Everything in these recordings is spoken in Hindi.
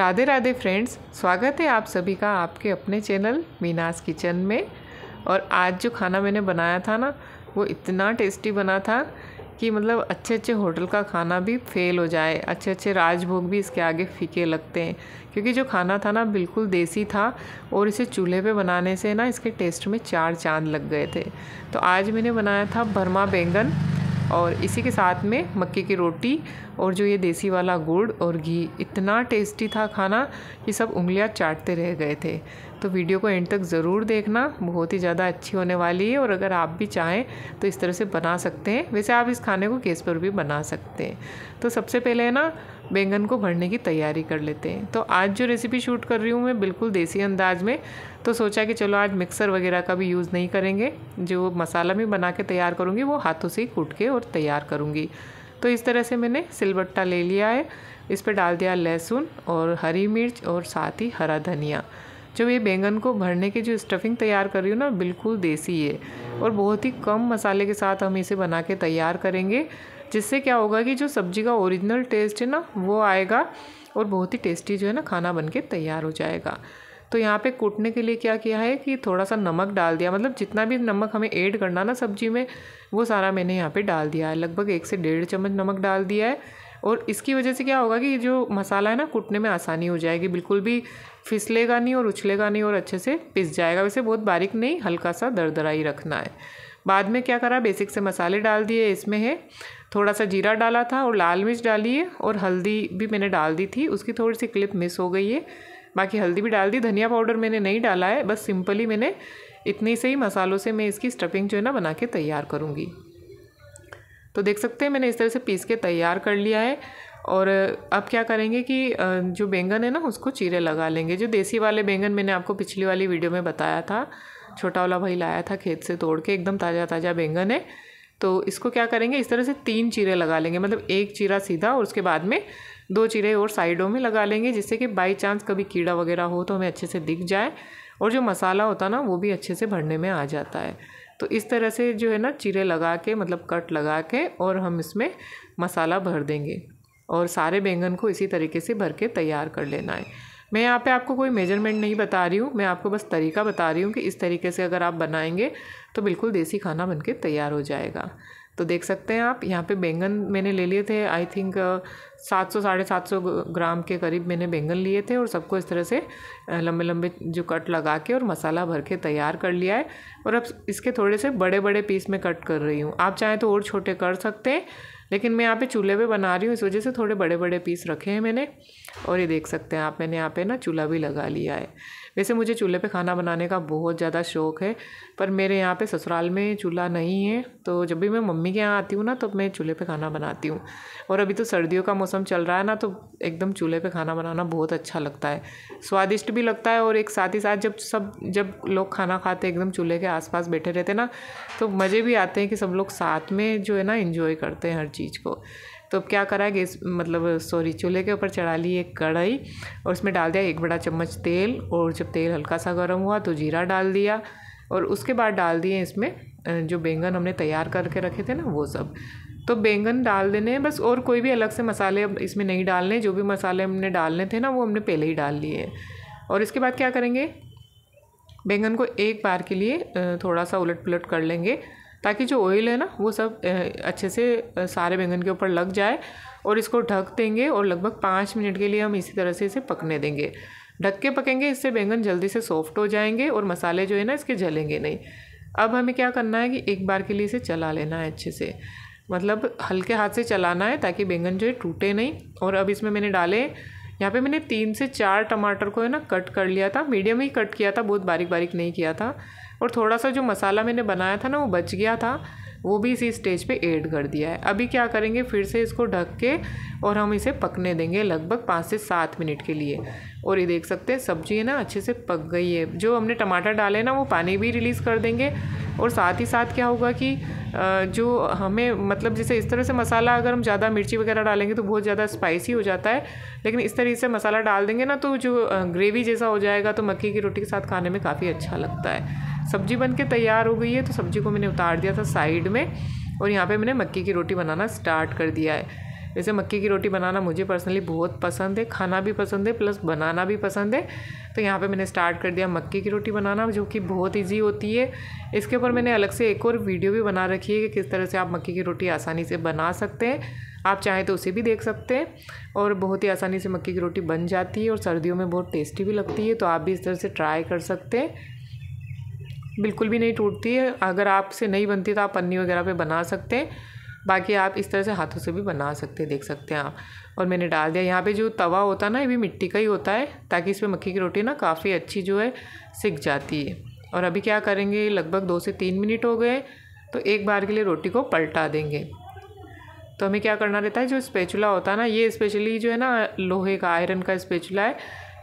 राधे राधे फ्रेंड्स स्वागत है आप सभी का आपके अपने चैनल मीनास किचन में और आज जो खाना मैंने बनाया था ना वो इतना टेस्टी बना था कि मतलब अच्छे अच्छे होटल का खाना भी फेल हो जाए अच्छे अच्छे राजभोग भी इसके आगे फीके लगते हैं क्योंकि जो खाना था ना बिल्कुल देसी था और इसे चूल्हे पे बनाने से ना इसके टेस्ट में चार चांद लग गए थे तो आज मैंने बनाया था भरमा बैंगन और इसी के साथ में मक्के की रोटी और जो ये देसी वाला गुड़ और घी इतना टेस्टी था खाना कि सब उंगलियां चाटते रह गए थे तो वीडियो को एंड तक ज़रूर देखना बहुत ही ज़्यादा अच्छी होने वाली है और अगर आप भी चाहें तो इस तरह से बना सकते हैं वैसे आप इस खाने को गैस पर भी बना सकते हैं तो सबसे पहले है ना बैंगन को भरने की तैयारी कर लेते हैं तो आज जो रेसिपी शूट कर रही हूँ मैं बिल्कुल देसी अंदाज में तो सोचा कि चलो आज मिक्सर वगैरह का भी यूज़ नहीं करेंगे जो मसाला भी बना के तैयार करूँगी वो हाथों से ही कूट के और और तैयार करूँगी तो इस तरह से मैंने सिलबट्टा ले लिया है इस पर डाल दिया लहसुन और हरी मिर्च और साथ ही हरा धनिया जो ये बैंगन को भरने की जो स्टफिंग तैयार कर रही हूँ ना बिल्कुल देसी है और बहुत ही कम मसाले के साथ हम इसे बना के तैयार करेंगे जिससे क्या होगा कि जो सब्ज़ी का ओरिजिनल टेस्ट है ना वो आएगा और बहुत ही टेस्टी जो है ना खाना बन के तैयार हो जाएगा तो यहाँ पे कूटने के लिए क्या किया है कि थोड़ा सा नमक डाल दिया मतलब जितना भी नमक हमें ऐड करना ना सब्जी में वो सारा मैंने यहाँ पे डाल दिया है लगभग एक से डेढ़ चम्मच नमक डाल दिया है और इसकी वजह से क्या होगा कि जो मसाला है ना कूटने में आसानी हो जाएगी बिल्कुल भी फिसलेगा नहीं और उछलेगा नहीं और अच्छे से पिस जाएगा वैसे बहुत बारीक नहीं हल्का सा दरदरा ही रखना है बाद में क्या करा बेसिक से मसाले डाल दिए इसमें है थोड़ा सा जीरा डाला था और लाल मिर्च डाली है और हल्दी भी मैंने डाल दी थी उसकी थोड़ी सी क्लिप मिस हो गई है बाकी हल्दी भी डाल दी धनिया पाउडर मैंने नहीं डाला है बस सिंपली मैंने इतनी से ही मसालों से मैं इसकी स्टफिंग जो है ना बना के तैयार करूँगी तो देख सकते हैं मैंने इस तरह से पीस के तैयार कर लिया है और अब क्या करेंगे कि जो बैंगन है ना उसको चीरे लगा लेंगे जो देसी वाले बैंगन मैंने आपको पिछली वाली वीडियो में बताया था छोटा वाला भाई लाया था खेत से तोड़ के एकदम ताज़ा ताज़ा बैंगन है तो इसको क्या करेंगे इस तरह से तीन चीरे लगा लेंगे मतलब एक चीरा सीधा और उसके बाद में दो चिरे और साइडों में लगा लेंगे जिससे कि बाई चांस कभी कीड़ा वगैरह हो तो हमें अच्छे से दिख जाए और जो मसाला होता ना वो भी अच्छे से भरने में आ जाता है तो इस तरह से जो है ना चिरे लगा के मतलब कट लगा के और हम इसमें मसाला भर देंगे और सारे बैंगन को इसी तरीके से भर के तैयार कर लेना है मैं यहाँ पे आपको कोई मेजरमेंट नहीं बता रही हूँ मैं आपको बस तरीका बता रही हूँ कि इस तरीके से अगर आप बनाएंगे तो बिल्कुल देसी खाना बनके तैयार हो जाएगा तो देख सकते हैं आप यहाँ पे बैंगन मैंने ले लिए थे आई थिंक सात सौ साढ़े सात सौ ग्राम के करीब मैंने बैंगन लिए थे और सबको इस तरह से लंबे लंबे जो कट लगा के और मसाला भर के तैयार कर लिया है और अब इसके थोड़े से बड़े बड़े पीस में कट कर रही हूँ आप चाहें तो और छोटे कर सकते हैं लेकिन मैं यहाँ पे चूल्हे पे बना रही हूँ इस वजह से थोड़े बड़े बड़े पीस रखे हैं मैंने और ये देख सकते हैं आप मैंने यहाँ पे ना चूल्हा भी लगा लिया है वैसे मुझे चूल्हे पे खाना बनाने का बहुत ज़्यादा शौक़ है पर मेरे यहाँ पे ससुराल में चूल्हा नहीं है तो जब भी मैं मम्मी के यहाँ आती हूँ ना तो मैं चूल्हे पर खाना बनाती हूँ और अभी तो सर्दियों का मौसम मौसम चल रहा है ना तो एकदम चूल्हे पे खाना बनाना बहुत अच्छा लगता है स्वादिष्ट भी लगता है और एक साथ ही साथ जब सब जब लोग खाना खाते एकदम चूल्हे के आसपास बैठे रहते ना तो मज़े भी आते हैं कि सब लोग साथ में जो है ना इन्जॉय करते हैं हर चीज़ को तो अब क्या करा गैस मतलब सॉरी चूल्हे के ऊपर चढ़ा ली एक कढ़ाई और उसमें डाल दिया एक बड़ा चम्मच तेल और जब तेल हल्का सा गर्म हुआ तो जीरा डाल दिया और उसके बाद डाल दिए इसमें जो बैंगन हमने तैयार करके रखे थे ना वो सब तो बैंगन डाल देने हैं बस और कोई भी अलग से मसाले अब इसमें नहीं डालने जो भी मसाले हमने डालने थे ना वो हमने पहले ही डाल लिए हैं और इसके बाद क्या करेंगे बैंगन को एक बार के लिए थोड़ा सा उलट पुलट कर लेंगे ताकि जो ऑयल है ना वो सब अच्छे से सारे बैंगन के ऊपर लग जाए और इसको ढक देंगे और लगभग पाँच मिनट के लिए हम इसी तरह से इसे पकने देंगे ढक के पकेंगे इससे बैंगन जल्दी से सॉफ्ट हो जाएंगे और मसाले जो है ना इसके जलेंगे नहीं अब हमें क्या करना है कि एक बार के लिए इसे चला लेना है अच्छे से मतलब हल्के हाथ से चलाना है ताकि बैंगन जो है टूटे नहीं और अब इसमें मैंने डाले यहाँ पे मैंने तीन से चार टमाटर को है ना कट कर लिया था मीडियम ही कट किया था बहुत बारीक बारीक नहीं किया था और थोड़ा सा जो मसाला मैंने बनाया था ना वो बच गया था वो भी इसी स्टेज पे ऐड कर दिया है अभी क्या करेंगे फिर से इसको ढक के और हम इसे पकने देंगे लगभग पाँच से सात मिनट के लिए और ये देख सकते हैं सब्जी है ना अच्छे से पक गई है जो हमने टमाटर डाले ना वो पानी भी रिलीज़ कर देंगे और साथ ही साथ क्या होगा कि जो हमें मतलब जैसे इस तरह से मसाला अगर हम ज़्यादा मिर्ची वगैरह डालेंगे तो बहुत ज़्यादा स्पाइसी हो जाता है लेकिन इस तरीके से मसाला डाल देंगे ना तो जो ग्रेवी जैसा हो जाएगा तो मक्की की रोटी के साथ खाने में काफ़ी अच्छा लगता है सब्जी बन के तैयार हो गई है तो सब्जी को मैंने उतार दिया था साइड में और यहाँ पे मैंने मक्की की रोटी बनाना स्टार्ट कर दिया है जैसे मक्के की रोटी बनाना मुझे पर्सनली बहुत पसंद है खाना भी पसंद है प्लस बनाना भी पसंद है तो यहाँ पे मैंने स्टार्ट कर दिया मक्के की रोटी बनाना जो कि बहुत इजी होती है इसके ऊपर मैंने अलग से एक और वीडियो भी बना रखी है कि किस तरह से आप मक्के की रोटी आसानी से बना सकते हैं आप चाहें तो उसे भी देख सकते हैं और बहुत ही आसानी से मक्के की रोटी बन जाती है और सर्दियों में बहुत टेस्टी भी लगती है तो आप भी इस तरह से ट्राई कर सकते हैं बिल्कुल भी नहीं टूटती है अगर आपसे नहीं बनती तो आप पन्नी वगैरह पे बना सकते हैं बाकी आप इस तरह से हाथों से भी बना सकते देख सकते हैं आप और मैंने डाल दिया यहाँ पे जो तवा होता है ना ये भी मिट्टी का ही होता है ताकि इसमें मक्की की रोटी ना काफ़ी अच्छी जो है सिक जाती है और अभी क्या करेंगे लगभग दो से तीन मिनट हो गए तो एक बार के लिए रोटी को पलटा देंगे तो हमें क्या करना रहता है जो स्पेचुला होता है ना ये स्पेशली जो है ना लोहे का आयरन का स्पेचुला है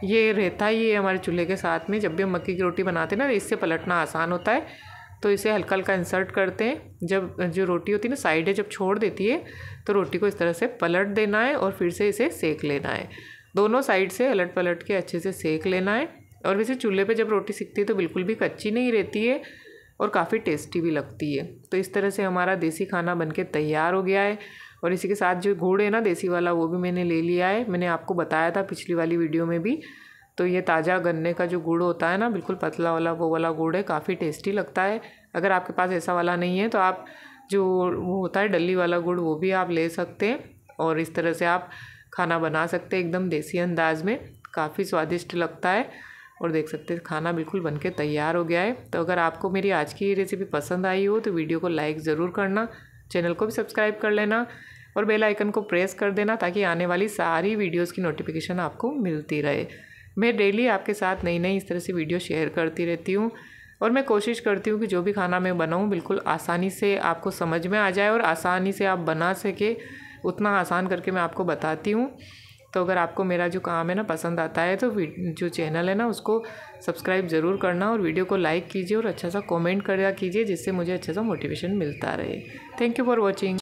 ये रहता ही है हमारे चूल्हे के साथ में जब भी हम मक्की की रोटी बनाते हैं ना तो इससे पलटना आसान होता है तो इसे हल्का हल्का इंसर्ट करते हैं जब जो रोटी होती है ना साइड है जब छोड़ देती है तो रोटी को इस तरह से पलट देना है और फिर से इसे सेक लेना है दोनों साइड से अलट पलट के अच्छे से सेक लेना है और वैसे चूल्हे पे जब रोटी सीखती है तो बिल्कुल भी कच्ची नहीं रहती है और काफ़ी टेस्टी भी लगती है तो इस तरह से हमारा देसी खाना बन तैयार हो गया है और इसी के साथ जो घोड़ है ना देसी वाला वो भी मैंने ले लिया है मैंने आपको बताया था पिछली वाली वीडियो में भी तो ये ताज़ा गन्ने का जो गुड़ होता है ना बिल्कुल पतला वाला वो वाला गुड़ है काफ़ी टेस्टी लगता है अगर आपके पास ऐसा वाला नहीं है तो आप जो वो होता है डली वाला गुड़ वो भी आप ले सकते हैं और इस तरह से आप खाना बना सकते हैं एकदम देसी अंदाज में काफ़ी स्वादिष्ट लगता है और देख सकते हैं खाना बिल्कुल बन के तैयार हो गया है तो अगर आपको मेरी आज की रेसिपी पसंद आई हो तो वीडियो को लाइक ज़रूर करना चैनल को भी सब्सक्राइब कर लेना और बेल आइकन को प्रेस कर देना ताकि आने वाली सारी वीडियोस की नोटिफिकेशन आपको मिलती रहे मैं डेली आपके साथ नई नई इस तरह से वीडियो शेयर करती रहती हूँ और मैं कोशिश करती हूँ कि जो भी खाना मैं बनाऊँ बिल्कुल आसानी से आपको समझ में आ जाए और आसानी से आप बना सके उतना आसान करके मैं आपको बताती हूँ तो अगर आपको मेरा जो काम है ना पसंद आता है तो जो चैनल है ना उसको सब्सक्राइब ज़रूर करना और वीडियो को लाइक कीजिए और अच्छा सा कमेंट करा कीजिए जिससे मुझे अच्छा सा मोटिवेशन मिलता रहे थैंक यू फॉर वॉचिंग